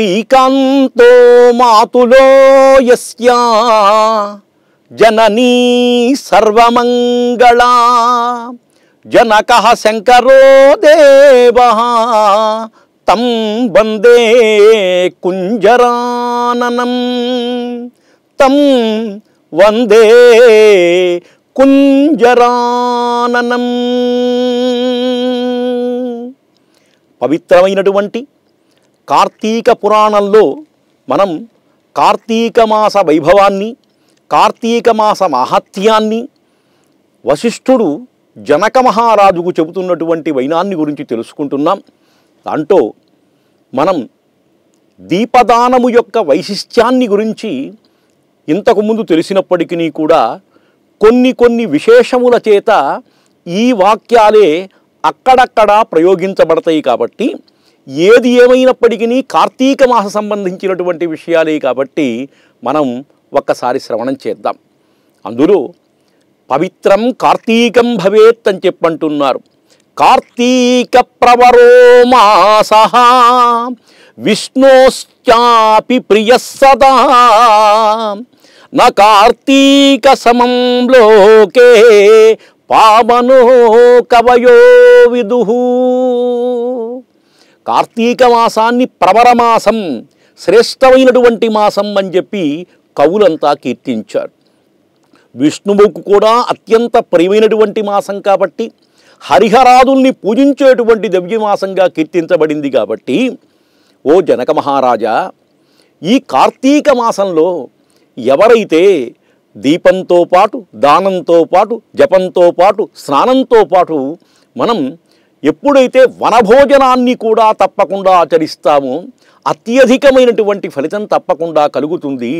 శ్రీకాంతో మాతులో జననీ సర్వమంగళా జనక శంకరో దేవ తం వందే కుంజరాననం తం వందే కుంజరాననం పవిత్రమైనటువంటి కార్తీక పురాణంలో మనం కార్తీక మాస వైభవాన్ని కార్తీక మాస మహత్యాన్ని వశిష్ఠుడు జనక మహారాజుకు చెబుతున్నటువంటి వైనాన్ని గురించి తెలుసుకుంటున్నాం దాంట్లో మనం దీపదానము యొక్క వైశిష్ట్యాన్ని గురించి ఇంతకుముందు తెలిసినప్పటికీ కూడా కొన్ని కొన్ని విశేషముల చేత ఈ వాక్యాలే అక్కడక్కడ ప్రయోగించబడతాయి కాబట్టి ఏది ఏమైనప్పటికీ కార్తీక మాస సంబంధించినటువంటి విషయాలే కాబట్టి మనం ఒక్కసారి శ్రవణం చేద్దాం అందులో పవిత్రం కార్తీకం భవేత్ అని చెప్పంటున్నారు కార్తీక ప్రవరో మాస విష్ణోశ్చాపి ప్రియ సదా నా కార్తీక సమం లోకే పావనో కవయో విదు కార్తీక మాసాన్ని ప్రవరమాసం శ్రేష్టమైనటువంటి మాసం అని చెప్పి కవులంతా కీర్తించారు విష్ణువుకు కూడా అత్యంత ప్రియమైనటువంటి మాసం కాబట్టి హరిహరాదుల్ని పూజించేటువంటి దివ్యమాసంగా కీర్తించబడింది కాబట్టి ఓ జనక మహారాజా ఈ కార్తీక మాసంలో ఎవరైతే దీపంతో పాటు దానంతో పాటు జపంతో పాటు స్నానంతో పాటు మనం ఎప్పుడైతే వనభోజనాన్ని కూడా తప్పకుండా ఆచరిస్తామో అత్యధికమైనటువంటి ఫలితం తప్పకుండా కలుగుతుంది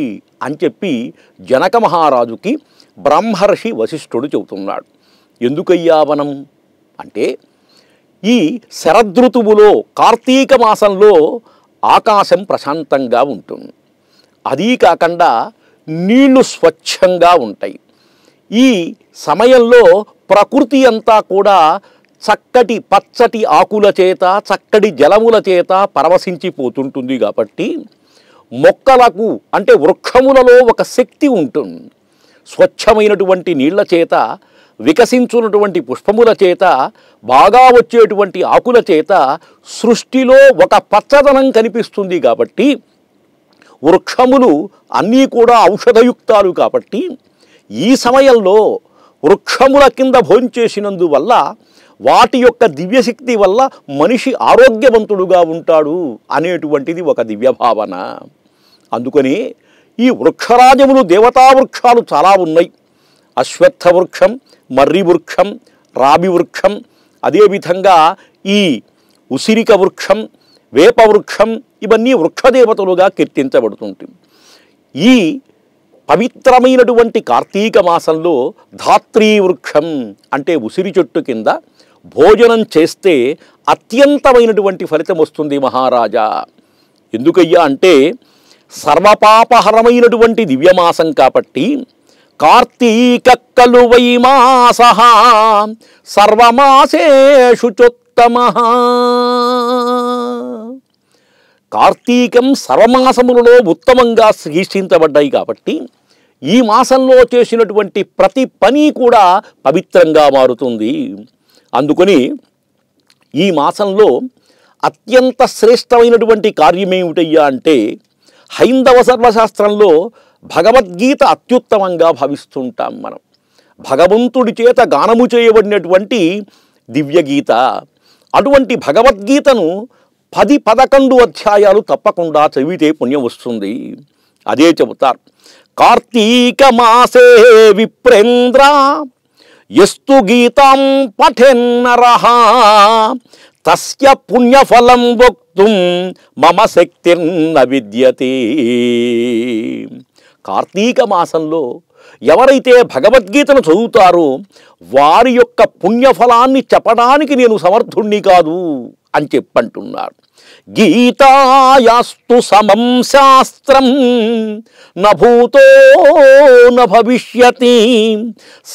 అని చెప్పి జనక మహారాజుకి బ్రహ్మర్షి వశిష్ఠుడు చెబుతున్నాడు ఎందుకయ్యా వనం అంటే ఈ శరదృతువులో కార్తీక మాసంలో ఆకాశం ప్రశాంతంగా ఉంటుంది అదీ కాకుండా నీళ్లు స్వచ్ఛంగా ఉంటాయి ఈ సమయంలో ప్రకృతి అంతా కూడా చక్కటి పచ్చటి ఆకుల చేత చక్కటి జలముల చేత పరవశించిపోతుంటుంది కాబట్టి మొక్కలకు అంటే వృక్షములలో ఒక శక్తి ఉంటుంది స్వచ్ఛమైనటువంటి నీళ్ల చేత వికసించున్నటువంటి పుష్పముల చేత బాగా వచ్చేటువంటి ఆకుల చేత సృష్టిలో ఒక పచ్చదనం కనిపిస్తుంది కాబట్టి వృక్షములు అన్నీ కూడా ఔషధయుక్తాలు కాబట్టి ఈ సమయంలో వృక్షముల కింద భోంచేసినందువల్ల వాటి యొక్క దివ్యశక్తి వల్ల మనిషి ఆరోగ్యవంతుడుగా ఉంటాడు అనేటువంటిది ఒక దివ్య భావన అందుకని ఈ వృక్షరాజములు దేవతా వృక్షాలు చాలా ఉన్నాయి అశ్వత్థ వృక్షం మర్రి వృక్షం రాబి వృక్షం అదేవిధంగా ఈ ఉసిరిక వృక్షం వేప వృక్షం ఇవన్నీ వృక్షదేవతలుగా కీర్తించబడుతుంటుంది ఈ పవిత్రమైనటువంటి కార్తీక మాసంలో ధాత్రీ వృక్షం అంటే ఉసిరి చెట్టు కింద భోజనం చేస్తే అత్యంతమైనటువంటి ఫలితం వస్తుంది మహారాజా ఎందుకయ్యా అంటే సర్వపాపహరమైనటువంటి దివ్యమాసం కాబట్టి కార్తీక కలువై మాస సర్వమాసేషు చొత్తమ కార్తీకం సర్వమాసములలో ఉత్తమంగా సృష్టించబడ్డాయి కాబట్టి ఈ మాసంలో చేసినటువంటి ప్రతి పని కూడా పవిత్రంగా మారుతుంది అందుకొని ఈ మాసంలో అత్యంత శ్రేష్టమైనటువంటి కార్యమేమిటయ్యా అంటే హైందవ సర్వశాస్త్రంలో భగవద్గీత అత్యుత్తమంగా భావిస్తుంటాం మనం భగవంతుడి చేత గానము చేయబడినటువంటి దివ్యగీత అటువంటి భగవద్గీతను పది పదకొండు అధ్యాయాలు తప్పకుండా చదివితే పుణ్యం వస్తుంది అదే చెబుతారు కార్తీక మాసే విప్రేంద్ర ఎస్తు గీతం పఠెన్నర తస్య పుణ్యఫలం వక్తుం మమ శక్తిర్న విద్యతే కార్తీక మాసంలో ఎవరైతే భగవద్గీతను చదువుతారో వారి యొక్క పుణ్యఫలాన్ని చెప్పడానికి నేను సమర్థుణ్ణి కాదు అని చెప్పంటున్నాడు గీతాయాస్తు సమం శాస్త్రం నభూతో నవిష్యతి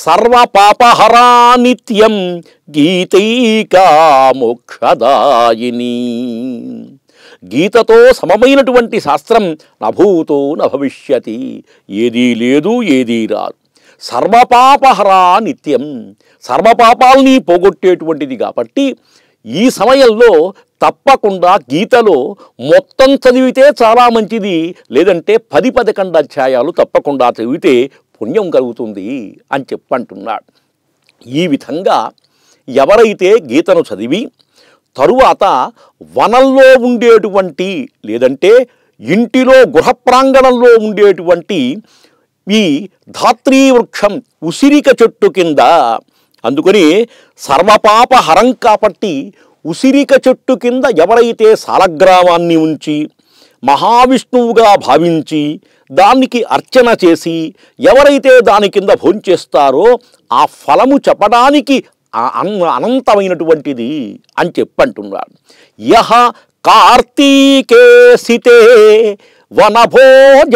సర్వపాపహరా నిత్యం గీతైకా మోక్షదాయిని గీతతో సమమైనటువంటి శాస్త్రం నభూతో నభవిష్యతి ఏదీ లేదు ఏదీ రాదు సర్వపాపహరా నిత్యం సర్వపాపాలని పోగొట్టేటువంటిది కాబట్టి ఈ సమయంలో తప్పకుండా గీతలో మొత్తం చదివితే చాలా మంచిది లేదంటే పది పదకొండు అధ్యాయాలు తప్పకుండా చదివితే పుణ్యం కలుగుతుంది అని చెప్పంటున్నాడు ఈ విధంగా ఎవరైతే గీతను చదివి తరువాత వనంలో ఉండేటువంటి లేదంటే ఇంటిలో గృహ ప్రాంగణంలో ఉండేటువంటి ఈ ధాత్రీ వృక్షం ఉసిరిక చెట్టు కింద అందుకని సర్వపాపహరం కాబట్టి ఉసిరిక చెట్టు కింద ఎవరైతే సాలగ్రామాన్ని ఉంచి మహావిష్ణువుగా భావించి దానికి అర్చన చేసి ఎవరైతే దాని కింద భోంచేస్తారో ఆ ఫలము చెప్పడానికి అనంతమైనటువంటిది అని చెప్పంటున్నాడు యహ కార్తీకేసితే వనభోజనమాచరే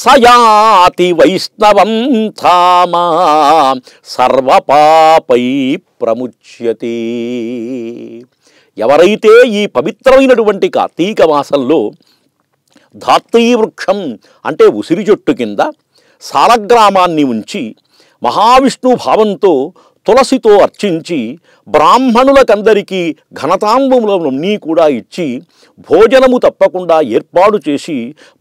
సయాతి వైష్ణవం ధామ సర్వపాపై ప్రముచ్యతి ఎవరైతే ఈ పవిత్రమైనటువంటి కార్తీక మాసంలో ధాత్రీ వృక్షం అంటే ఉసిరి చెట్టు కింద సాలగ్రామాన్ని ఉంచి మహావిష్ణు భావంతో తులసితో అర్చించి బ్రాహ్మణులకందరికీ ఘనతాంబములను నీ కూడా ఇచ్చి భోజనము తప్పకుండా ఏర్పాటు చేసి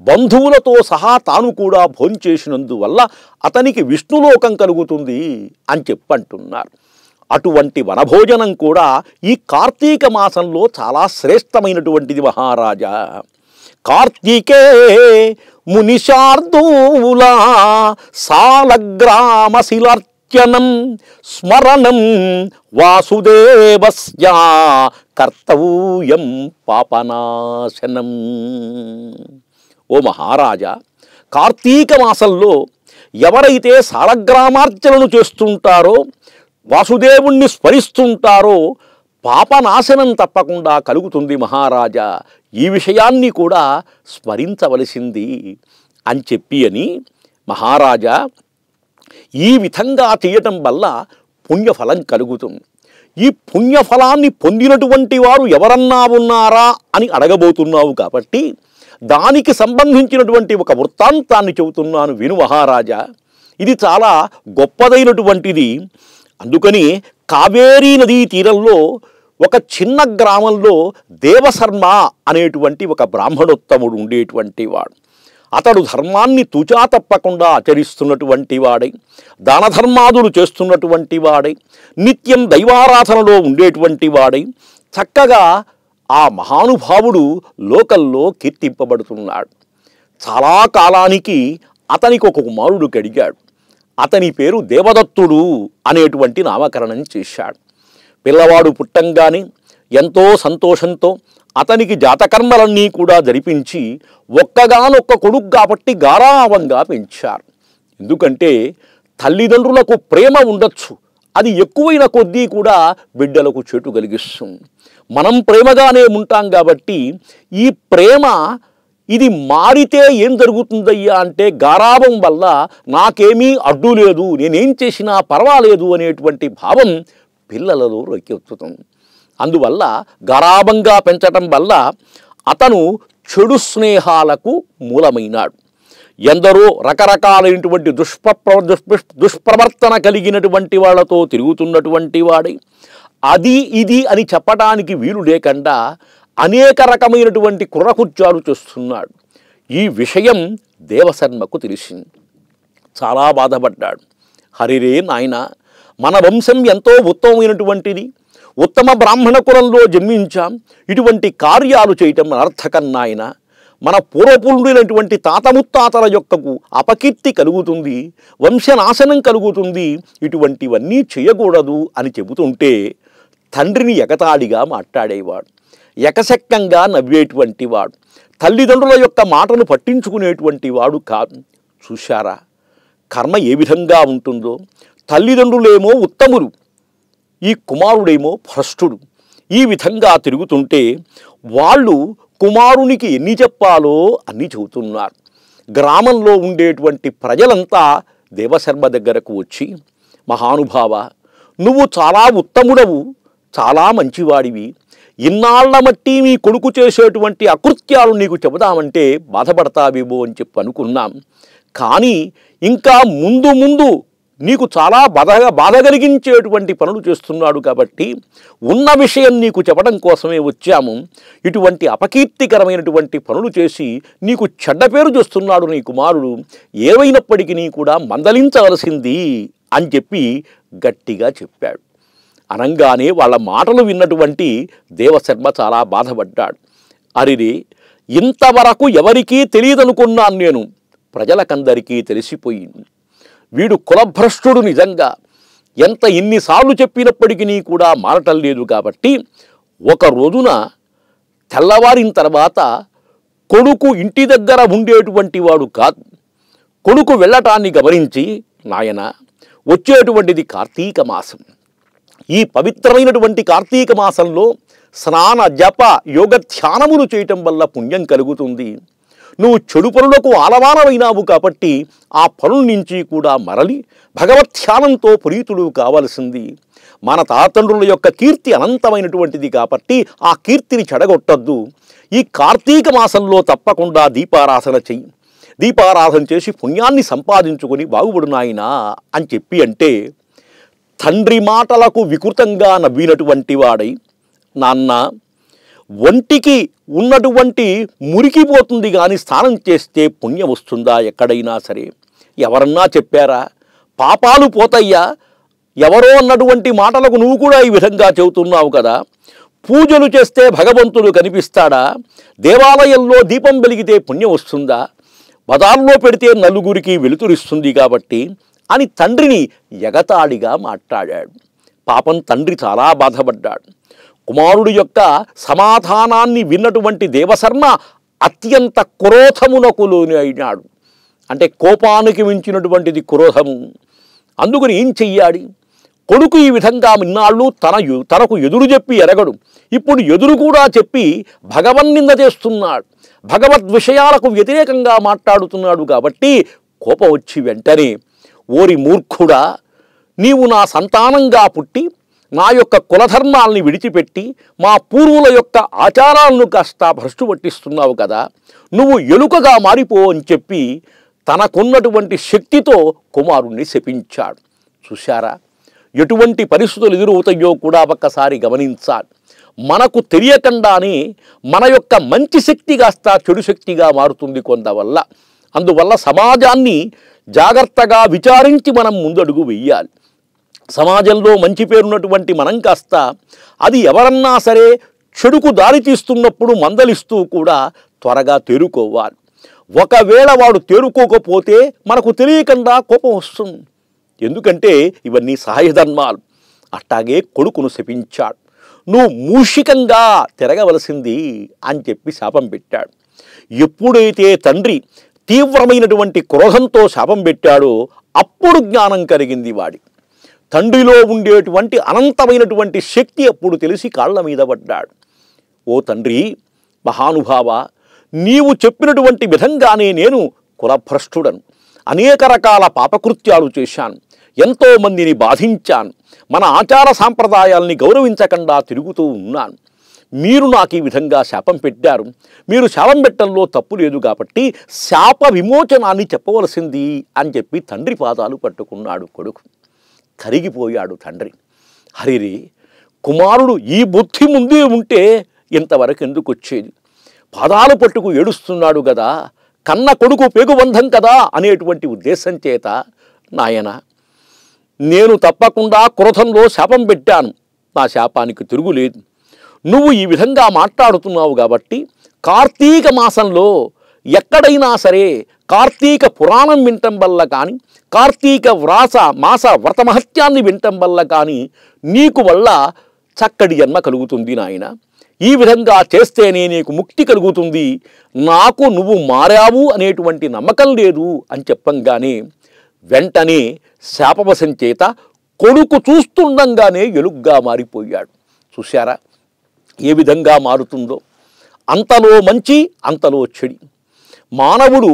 బంధువులతో సహా తాను కూడా భోంచేసినందువల్ల అతనికి విష్ణులోకం కలుగుతుంది అని చెప్పంటున్నారు అటువంటి వనభోజనం కూడా ఈ కార్తీక మాసంలో చాలా శ్రేష్టమైనటువంటిది మహారాజా కార్తీకే గ్రామ శిలార్థ నిత్యనం స్మరణం వాసుదేవస్య కర్తవ్యం పాపనాశనం ఓ మహారాజా కార్తీక మాసంలో ఎవరైతే సారగ్రామార్చనలు చేస్తుంటారో వాసుదేవుణ్ణి స్మరిస్తుంటారో పాపనాశనం తప్పకుండా కలుగుతుంది మహారాజా ఈ విషయాన్ని కూడా స్మరించవలసింది అని చెప్పి అని మహారాజా ఈ విధంగా తీయటం వల్ల పుణ్యఫలం కలుగుతుంది ఈ పుణ్యఫలాన్ని పొందినటువంటి వారు ఎవరన్నా ఉన్నారా అని అడగబోతున్నావు కాబట్టి దానికి సంబంధించినటువంటి ఒక వృత్తాంతాన్ని చెబుతున్నాను విను మహారాజా ఇది చాలా గొప్పదైనటువంటిది అందుకని కావేరీ నదీ తీరంలో ఒక చిన్న గ్రామంలో దేవశర్మ అనేటువంటి ఒక బ్రాహ్మణోత్తముడు ఉండేటువంటి వాడు అతడు ధర్మాన్ని తుచా తప్పకుండా ఆచరిస్తున్నటువంటి వాడై ధర్మాదులు చేస్తున్నటువంటి వాడై నిత్యం దైవారాధనలో ఉండేటువంటి వాడై చక్కగా ఆ మహానుభావుడు లోకల్లో కీర్తింపబడుతున్నాడు చాలా కాలానికి అతనికి ఒక కుమారుడు గడిగాడు అతని పేరు దేవదత్తుడు అనేటువంటి నామకరణం చేశాడు పిల్లవాడు పుట్టంగానే ఎంతో సంతోషంతో అతనికి జాతకర్మలన్నీ కూడా జరిపించి ఒక్కగానొక్క కొడుకు కాబట్టి గారావంగా పెంచారు ఎందుకంటే తల్లిదండ్రులకు ప్రేమ ఉండొచ్చు అది ఎక్కువైన కొద్దీ కూడా బిడ్డలకు చెటు కలిగిస్తుంది మనం ప్రేమగానే ఉంటాం కాబట్టి ఈ ప్రేమ ఇది మారితే ఏం జరుగుతుందయ్యా అంటే గారాభం వల్ల నాకేమీ అడ్డు లేదు నేనేం చేసినా పర్వాలేదు అనేటువంటి భావం పిల్లలలో రొక్కెత్తుతుంది అందువల్ల గరాభంగా పెంచటం వల్ల అతను చెడు స్నేహాలకు మూలమైనాడు ఎందరో రకరకాలైనటువంటి దుష్ప్ర దుష్ప దుష్ప్రవర్తన కలిగినటువంటి వాళ్ళతో తిరుగుతున్నటువంటి వాడి అది ఇది అని చెప్పటానికి వీలు లేకుండా అనేక రకమైనటువంటి కుర్రకుర్చాలు చేస్తున్నాడు ఈ విషయం దేవశర్మకు తెలిసింది చాలా బాధపడ్డాడు హరిరే నాయన మన వంశం ఎంతో ఉత్తమమైనటువంటిది ఉత్తమ బ్రాహ్మణ కులంలో జన్మించాం ఇటువంటి కార్యాలు చేయటం అనర్థకన్నాయన మన పూర్వపురుడైనటువంటి తాతముత్తాతల యొక్కకు అపకీర్తి కలుగుతుంది వంశనాశనం కలుగుతుంది ఇటువంటివన్నీ చేయకూడదు అని చెబుతుంటే తండ్రిని ఎగతాళిగా మాట్లాడేవాడు ఎకశక్కంగా నవ్వేటువంటి వాడు తల్లిదండ్రుల యొక్క మాటను పట్టించుకునేటువంటి వాడు కాదు చూశారా కర్మ ఏ విధంగా ఉంటుందో తల్లిదండ్రులేమో ఉత్తములు ఈ కుమారుడేమో భ్రష్టుడు ఈ విధంగా తిరుగుతుంటే వాళ్ళు కుమారునికి ఎన్ని చెప్పాలో అన్నీ చెబుతున్నారు గ్రామంలో ఉండేటువంటి ప్రజలంతా దేవశర్మ దగ్గరకు వచ్చి మహానుభావ నువ్వు చాలా ఉత్తముడవు చాలా మంచివాడివి ఇన్నాళ్ల మట్టి మీ కొడుకు చేసేటువంటి అకృత్యాలు నీకు చెబుదామంటే బాధపడతావేమో అని చెప్పి అనుకున్నాం కానీ ఇంకా ముందు ముందు నీకు చాలా బాధగా బాధ కలిగించేటువంటి పనులు చేస్తున్నాడు కాబట్టి ఉన్న విషయం నీకు చెప్పడం కోసమే వచ్చాము ఇటువంటి అపకీర్తికరమైనటువంటి పనులు చేసి నీకు చెడ్డ పేరు చేస్తున్నాడు నీ కుమారుడు ఏవైనప్పటికీ నీ కూడా మందలించవలసింది అని చెప్పి గట్టిగా చెప్పాడు అనగానే వాళ్ళ మాటలు విన్నటువంటి దేవశర్మ చాలా బాధపడ్డాడు అరిరే ఇంతవరకు ఎవరికీ తెలియదనుకున్నాను నేను ప్రజలకందరికీ తెలిసిపోయింది వీడు కులభ్రష్టుడు నిజంగా ఎంత ఎన్నిసార్లు చెప్పినప్పటికీ కూడా మారటం లేదు కాబట్టి ఒక రోజున తెల్లవారిన తర్వాత కొడుకు ఇంటి దగ్గర ఉండేటువంటి వాడు కాదు కొడుకు వెళ్ళటాన్ని గమనించి నాయన వచ్చేటువంటిది కార్తీక మాసం ఈ పవిత్రమైనటువంటి కార్తీక మాసంలో స్నాన జప యోగ ధ్యానములు చేయటం వల్ల పుణ్యం కలుగుతుంది నువ్వు చెడు పనులకు ఆలవానమైనావు కాబట్టి ఆ పనుల నుంచి కూడా మరలి భగవత్యానంతో ప్రీతుడు కావలసింది మన తాతండ్రుల యొక్క కీర్తి అనంతమైనటువంటిది కాబట్టి ఆ కీర్తిని చెడగొట్టద్దు ఈ కార్తీక మాసంలో తప్పకుండా దీపారాధన చెయ్యి దీపారాధన చేసి పుణ్యాన్ని సంపాదించుకొని బాగుపడు నాయనా అని చెప్పి అంటే తండ్రి మాటలకు వికృతంగా నవ్వినటువంటి వాడై నాన్న ఒంటికి ఉన్నటువంటి మురికిపోతుంది కానీ స్నానం చేస్తే పుణ్యం వస్తుందా ఎక్కడైనా సరే ఎవరన్నా చెప్పారా పాపాలు పోతయ్యా ఎవరో అన్నటువంటి మాటలకు నువ్వు కూడా ఈ విధంగా చెబుతున్నావు కదా పూజలు చేస్తే భగవంతుడు కనిపిస్తాడా దేవాలయంలో దీపం వెలిగితే పుణ్యం వస్తుందా బజార్లో పెడితే నలుగురికి వెలుతురిస్తుంది కాబట్టి అని తండ్రిని ఎగతాడిగా మాట్లాడాడు పాపం తండ్రి చాలా బాధపడ్డాడు కుమారుడు యొక్క సమాధానాన్ని విన్నటువంటి దేవశర్మ అత్యంత క్రోధమునకు లోని అయినాడు అంటే కోపానికి మించినటువంటిది క్రోధము అందుకని ఏం చెయ్యాలి కొడుకు ఈ విధంగా మిన్నాళ్ళు తన తనకు ఎదురు చెప్పి ఎరగడు ఇప్పుడు ఎదురు కూడా చెప్పి భగవన్ నింద చేస్తున్నాడు భగవద్ విషయాలకు వ్యతిరేకంగా మాట్లాడుతున్నాడు కాబట్టి కోపం వచ్చి వెంటనే ఓరి మూర్ఖుడా నీవు నా సంతానంగా పుట్టి నా యొక్క కులధర్మాల్ని విడిచిపెట్టి మా పూర్వుల యొక్క ఆచారాలను కాస్త భ్రష్టు పట్టిస్తున్నావు కదా నువ్వు ఎలుకగా మారిపో అని చెప్పి తనకున్నటువంటి శక్తితో కుమారుణ్ణి శపించాడు చూశారా ఎటువంటి పరిస్థితులు ఎదురవుతాయో కూడా ఒక్కసారి గమనించాలి మనకు తెలియకుండానే మన యొక్క మంచి శక్తి కాస్త చెడు శక్తిగా మారుతుంది కొందవల్ల అందువల్ల సమాజాన్ని జాగ్రత్తగా విచారించి మనం ముందడుగు వెయ్యాలి సమాజంలో మంచి పేరున్నటువంటి మనం కాస్త అది ఎవరన్నా సరే చెడుకు దారి తీస్తున్నప్పుడు మందలిస్తూ కూడా త్వరగా తేరుకోవాలి ఒకవేళ వాడు తేరుకోకపోతే మనకు తెలియకుండా కోపం వస్తుంది ఎందుకంటే ఇవన్నీ సహాయధర్మాలు అట్టాగే కొడుకును శపించాడు నువ్వు మూషికంగా తిరగవలసింది అని చెప్పి శాపం పెట్టాడు ఎప్పుడైతే తండ్రి తీవ్రమైనటువంటి క్రోధంతో శాపం పెట్టాడో అప్పుడు జ్ఞానం కలిగింది వాడికి తండ్రిలో ఉండేటువంటి అనంతమైనటువంటి శక్తి అప్పుడు తెలిసి కాళ్ళ మీద పడ్డాడు ఓ తండ్రి మహానుభావ నీవు చెప్పినటువంటి విధంగానే నేను కులభ్రష్టుడను అనేక రకాల పాపకృత్యాలు చేశాను ఎంతోమందిని బాధించాను మన ఆచార సాంప్రదాయాల్ని గౌరవించకుండా తిరుగుతూ ఉన్నాను మీరు నాకు ఈ విధంగా శాపం పెట్టారు మీరు శాపం పెట్టడంలో తప్పు లేదు కాబట్టి శాప విమోచనాన్ని చెప్పవలసింది అని చెప్పి తండ్రి పాదాలు పట్టుకున్నాడు కొడుకు కరిగిపోయాడు తండ్రి హరిరి కుమారుడు ఈ బుద్ధి ముందే ఉంటే ఇంతవరకు ఎందుకు వచ్చేది పాదాలు పట్టుకు ఏడుస్తున్నాడు కదా కన్న కొడుకు పెగుబంధం కదా అనేటువంటి ఉద్దేశం చేత నాయన నేను తప్పకుండా క్రోధంలో శాపం పెట్టాను నా శాపానికి తిరుగులేదు నువ్వు ఈ విధంగా మాట్లాడుతున్నావు కాబట్టి కార్తీక మాసంలో ఎక్కడైనా సరే కార్తీక పురాణం వినటం వల్ల కానీ కార్తీక వ్రాస మాస వ్రతమహత్యాన్ని వినటం వల్ల కానీ నీకు వల్ల చక్కటి జన్మ కలుగుతుంది నాయన ఈ విధంగా చేస్తేనే నీకు ముక్తి కలుగుతుంది నాకు నువ్వు మారావు అనేటువంటి నమ్మకం లేదు అని చెప్పంగానే వెంటనే శాపవశం చేత కొడుకు చూస్తుండగానే ఎలుగ్గా మారిపోయాడు చూశారా ఏ విధంగా మారుతుందో అంతలో మంచి అంతలో చెడి మానవుడు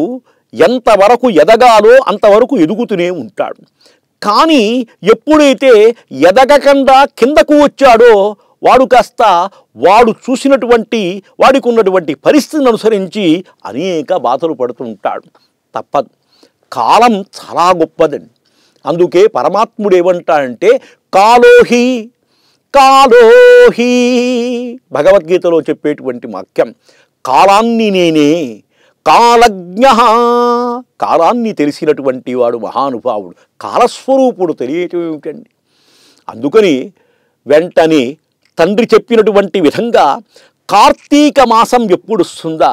ఎంతవరకు ఎదగాలో అంతవరకు ఎదుగుతూనే ఉంటాడు కానీ ఎప్పుడైతే ఎదగకుండా కిందకు వచ్చాడో వాడు కాస్త వాడు చూసినటువంటి వాడికి ఉన్నటువంటి పరిస్థితిని అనుసరించి అనేక బాధలు పడుతుంటాడు తప్పదు కాలం చాలా గొప్పదండి అందుకే పరమాత్ముడు ఏమంటాడంటే కాలోహి కాలోహి భగవద్గీతలో చెప్పేటువంటి వాక్యం కాలాన్ని నేనే కాలజ్ఞ కాలాన్ని తెలిసినటువంటి వాడు మహానుభావుడు కాలస్వరూపుడు తెలియటం ఏమిటండి అందుకని వెంటనే తండ్రి చెప్పినటువంటి విధంగా కార్తీక మాసం ఎప్పుడు వస్తుందా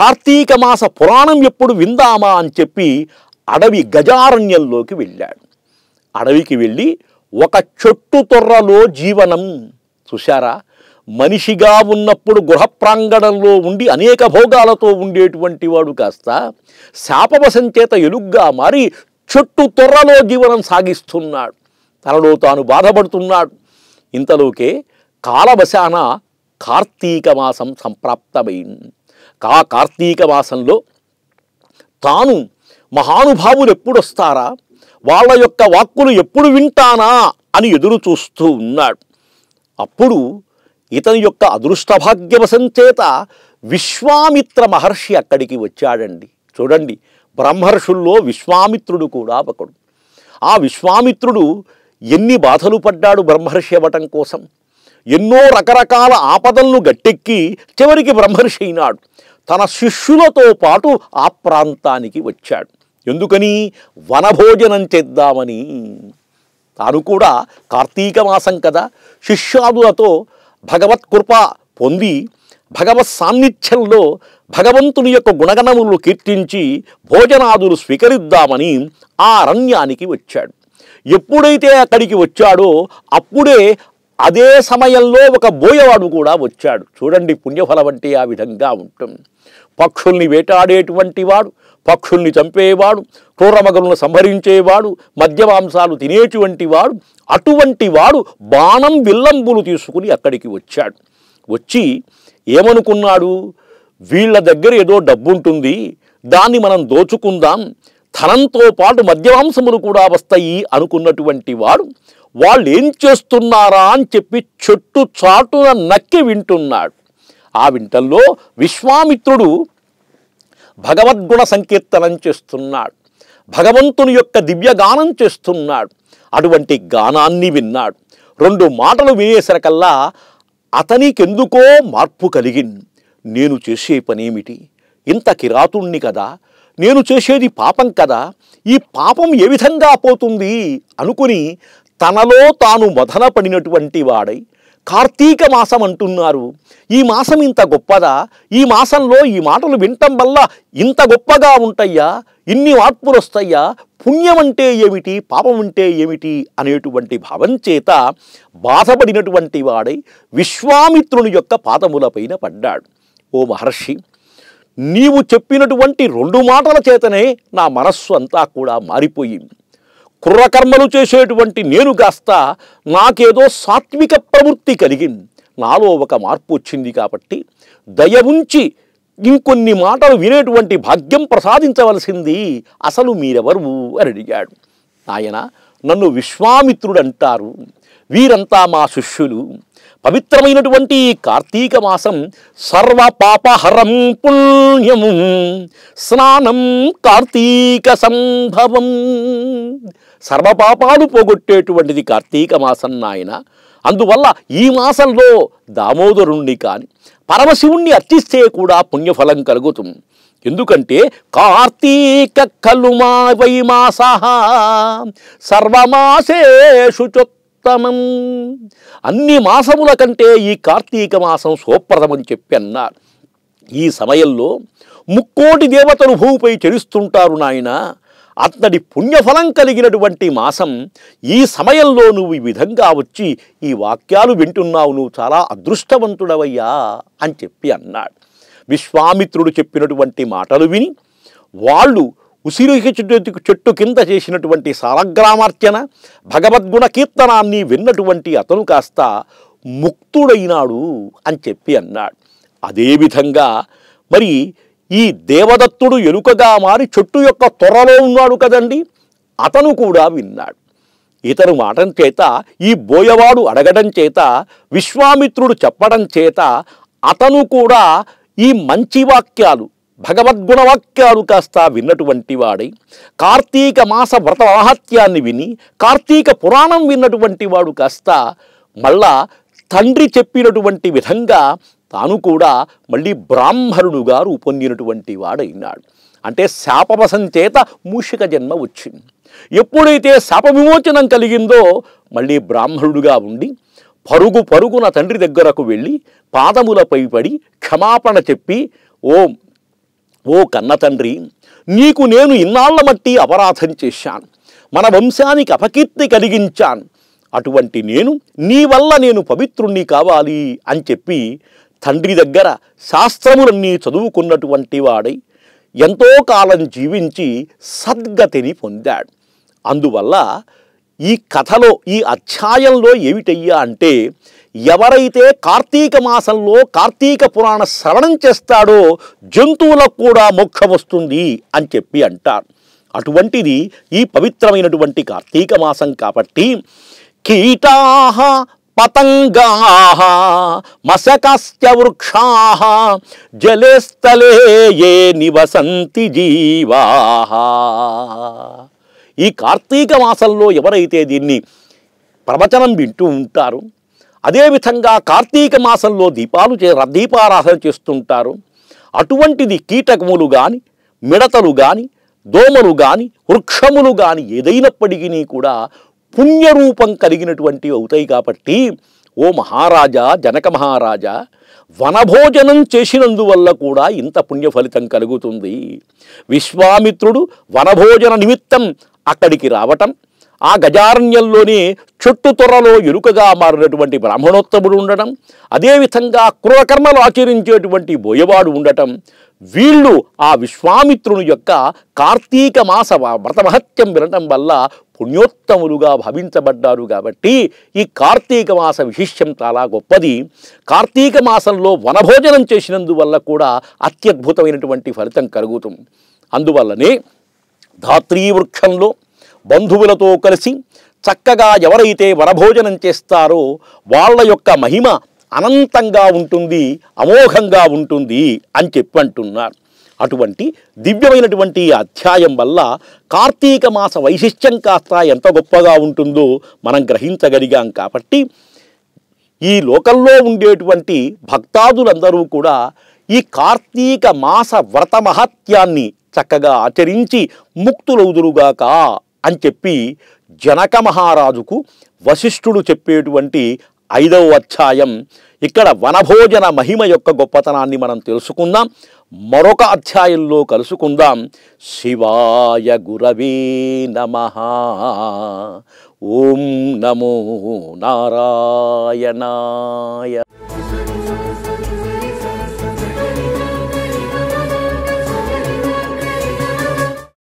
కార్తీక మాస పురాణం ఎప్పుడు విందామా అని చెప్పి అడవి గజారణ్యంలోకి వెళ్ళాడు అడవికి వెళ్ళి ఒక చెట్టు తొర్రలో జీవనం చూశారా మనిషిగా ఉన్నప్పుడు గృహ ప్రాంగణంలో ఉండి అనేక భోగాలతో ఉండేటువంటి వాడు కాస్త శాపవశంచేత ఎలుగ్గా మారి చుట్టు తొర్రలో జీవనం సాగిస్తున్నాడు తనలో తాను బాధపడుతున్నాడు ఇంతలోకే కాలవశాన కార్తీక మాసం సంప్రాప్తమైంది కా కార్తీక మాసంలో తాను మహానుభావులు ఎప్పుడొస్తారా వాళ్ళ యొక్క వాక్కులు ఎప్పుడు వింటానా అని ఎదురు చూస్తూ ఉన్నాడు అప్పుడు ఇతని యొక్క అదృష్టభాగ్యవశంచేత విశ్వామిత్ర మహర్షి అక్కడికి వచ్చాడండి చూడండి బ్రహ్మర్షుల్లో విశ్వామిత్రుడు కూడా ఒకడు ఆ విశ్వామిత్రుడు ఎన్ని బాధలు పడ్డాడు బ్రహ్మర్షి అవ్వటం కోసం ఎన్నో రకరకాల ఆపదలను గట్టెక్కి చివరికి బ్రహ్మర్షి అయినాడు తన శిష్యులతో పాటు ఆ ప్రాంతానికి వచ్చాడు ఎందుకని వనభోజనం చేద్దామని తాను కూడా కార్తీక మాసం కదా శిష్యాదులతో భగవత్ కృప పొంది భగవత్ సాన్నిధ్యంలో భగవంతుని యొక్క గుణగణములు కీర్తించి భోజనాదులు స్వీకరిద్దామని ఆ అరణ్యానికి వచ్చాడు ఎప్పుడైతే అక్కడికి వచ్చాడో అప్పుడే అదే సమయంలో ఒక బోయవాడు కూడా వచ్చాడు చూడండి పుణ్యఫలం అంటే ఆ విధంగా ఉంటుంది పక్షుల్ని వేటాడేటువంటి వాడు పక్షుల్ని చంపేవాడు క్రూరమగలను సంహరించేవాడు మద్యమాంసాలు తినేటువంటి వాడు అటువంటి వాడు బాణం విల్లంబులు తీసుకుని అక్కడికి వచ్చాడు వచ్చి ఏమనుకున్నాడు వీళ్ళ దగ్గర ఏదో డబ్బుంటుంది దాన్ని మనం దోచుకుందాం ధనంతో పాటు మద్యమాంసములు కూడా వస్తాయి అనుకున్నటువంటి వాడు వాళ్ళు ఏం చేస్తున్నారా అని చెప్పి చెట్టు చాటున నక్కి వింటున్నాడు ఆ వింటల్లో విశ్వామిత్రుడు భగవద్గుణ సంకీర్తనం చేస్తున్నాడు భగవంతుని యొక్క దివ్య గానం చేస్తున్నాడు అటువంటి గానాన్ని విన్నాడు రెండు మాటలు వినేసరికల్లా అతనికెందుకో మార్పు కలిగింది నేను చేసే పనేమిటి ఇంత కిరాతుణ్ణి కదా నేను చేసేది పాపం కదా ఈ పాపం ఏ విధంగా పోతుంది అనుకుని తనలో తాను మదన పడినటువంటి వాడై కార్తీక మాసం అంటున్నారు ఈ మాసం ఇంత గొప్పదా ఈ మాసంలో ఈ మాటలు వినటం వల్ల ఇంత గొప్పగా ఉంటాయ్యా ఇన్ని మార్పులు వస్తాయా పుణ్యం అంటే ఏమిటి పాపం అంటే ఏమిటి అనేటువంటి భావం చేత బాధపడినటువంటి వాడై విశ్వామిత్రుని యొక్క పాదములపైన పడ్డాడు ఓ మహర్షి నీవు చెప్పినటువంటి రెండు మాటల చేతనే నా మనస్సు అంతా కూడా మారిపోయింది కుర్రకర్మలు చేసేటువంటి నేను కాస్త నాకేదో సాత్విక ప్రవృత్తి కలిగింది నాలో ఒక మార్పు వచ్చింది కాబట్టి దయ ఉంచి ఇంకొన్ని మాటలు వినేటువంటి భాగ్యం ప్రసాదించవలసింది అసలు మీరెవరు అని అడిగాడు ఆయన నన్ను విశ్వామిత్రుడు అంటారు వీరంతా మా శిష్యులు పవిత్రమైనటువంటి కార్తీక మాసం సర్వ పాపహరం పుణ్యం స్నానం కార్తీక సంభవం సర్వపాపాలు పోగొట్టేటువంటిది కార్తీక మాసం నాయన అందువల్ల ఈ మాసంలో దామోదరుణ్ణి కాని పరమశివుణ్ణి అర్చిస్తే కూడా పుణ్యఫలం కలుగుతుంది ఎందుకంటే కార్తీక కలుమా వైమాస సర్వమాసేషు అన్ని మాసముల కంటే ఈ కార్తీక మాసం సోప్రదమని చెప్పి అన్నారు ఈ సమయంలో ముక్కోటి దేవతలు భూమిపై చెరుస్తుంటారు నాయనా అతడి పుణ్యఫలం కలిగినటువంటి మాసం ఈ సమయంలో నువ్వు ఈ విధంగా వచ్చి ఈ వాక్యాలు వింటున్నావు నువ్వు చాలా అదృష్టవంతుడవయ్యా అని చెప్పి అన్నాడు విశ్వామిత్రుడు చెప్పినటువంటి మాటలు విని వాళ్ళు ఉసిరికి చెట్టు చెట్టు కింద చేసినటువంటి సాలగ్రామార్చన భగవద్గుణ కీర్తనాన్ని విన్నటువంటి అతను కాస్త ముక్తుడైనాడు అని చెప్పి అన్నాడు అదేవిధంగా మరి ఈ దేవదత్తుడు ఎలుకగా మారి చెట్టు యొక్క త్వరలో ఉన్నాడు కదండి అతను కూడా విన్నాడు ఇతను మాటం చేత ఈ బోయవాడు అడగడం చేత విశ్వామిత్రుడు చెప్పడం చేత అతను కూడా ఈ మంచి వాక్యాలు భగవద్గుణ వాక్యాలు కాస్త విన్నటువంటి వాడై కార్తీక మాస వ్రత మహత్యాన్ని విని కార్తీక పురాణం విన్నటువంటి వాడు కాస్త మళ్ళా తండ్రి చెప్పినటువంటి విధంగా తాను కూడా మళ్ళీ బ్రాహ్మణుడుగా రూపొందినటువంటి వాడైనాడు అంటే శాపవశం చేత మూషిక జన్మ వచ్చింది ఎప్పుడైతే శాప విమోచనం కలిగిందో మళ్ళీ బ్రాహ్మణుడుగా ఉండి పరుగు పరుగున తండ్రి దగ్గరకు వెళ్ళి పాదములపై పడి క్షమాపణ చెప్పి ఓం ఓ కన్న తండ్రి నీకు నేను ఇన్నాళ్ల మట్టి అపరాధం చేశాను మన వంశానికి అపకీర్తి కలిగించాను అటువంటి నేను నీ వల్ల నేను పవిత్రుణ్ణి కావాలి అని చెప్పి తండ్రి దగ్గర శాస్త్రములన్నీ చదువుకున్నటువంటి వాడై ఎంతో కాలం జీవించి సద్గతిని పొందాడు అందువల్ల ఈ కథలో ఈ అధ్యాయంలో ఏమిటయ్యా అంటే ఎవరైతే కార్తీక మాసంలో కార్తీక పురాణ శ్రవణం చేస్తాడో జంతువులకు కూడా మొక్క వస్తుంది అని చెప్పి అంటారు అటువంటిది ఈ పవిత్రమైనటువంటి కార్తీక మాసం కాబట్టి కీటాహ పతంగా మసకస్య వృక్షా జలేస్థలే ఏ నివసంతి జీవా ఈ కార్తీక మాసంలో ఎవరైతే దీన్ని ప్రవచనం వింటూ ఉంటారు అదేవిధంగా కార్తీక మాసంలో దీపాలు చే దీపారాధన చేస్తుంటారు అటువంటిది కీటకములు కానీ మిడతలు కానీ దోమలు కానీ వృక్షములు కానీ ఏదైనప్పటికీ కూడా పుణ్యరూపం కలిగినటువంటివి అవుతాయి కాబట్టి ఓ మహారాజా జనక మహారాజా వనభోజనం చేసినందువల్ల కూడా ఇంత పుణ్య ఫలితం కలుగుతుంది విశ్వామిత్రుడు వనభోజన నిమిత్తం అక్కడికి రావటం ఆ గజారణ్యంలోనే చుట్టు తొరలో ఎరుకగా మారినటువంటి బ్రాహ్మణోత్తముడు ఉండటం అదేవిధంగా క్రూరకర్మలు ఆచరించేటువంటి బోయవాడు ఉండటం వీళ్ళు ఆ విశ్వామిత్రుని యొక్క కార్తీక మాస వ్రతమహత్యం వినటం వల్ల పుణ్యోత్తములుగా భావించబడ్డారు కాబట్టి ఈ కార్తీక మాస విశిష్యం చాలా గొప్పది కార్తీక మాసంలో వనభోజనం చేసినందువల్ల కూడా అత్యద్భుతమైనటువంటి ఫలితం కలుగుతుంది అందువల్లనే ధాత్రీవృక్షంలో బంధువులతో కలిసి చక్కగా ఎవరైతే వనభోజనం చేస్తారో వాళ్ళ యొక్క మహిమ అనంతంగా ఉంటుంది అమోఘంగా ఉంటుంది అని చెప్పి అంటున్నారు అటువంటి దివ్యమైనటువంటి అధ్యాయం వల్ల కార్తీక మాస వైశిష్ట్యం కాస్త ఎంత గొప్పగా ఉంటుందో మనం గ్రహించగలిగాం కాబట్టి ఈ లోకల్లో ఉండేటువంటి భక్తాదులందరూ కూడా ఈ కార్తీక మాస వ్రత మహత్యాన్ని చక్కగా ఆచరించి ముక్తులవుదురుగాక అని చెప్పి జనక మహారాజుకు వశిష్ఠుడు చెప్పేటువంటి ఐదవ అధ్యాయం ఇక్కడ వనభోజన మహిమ యొక్క గొప్పతనాన్ని మనం తెలుసుకుందాం మరొక అధ్యాయంలో కలుసుకుందాం శివాయ గురవీ నమ ఓం నమో నారాయణాయ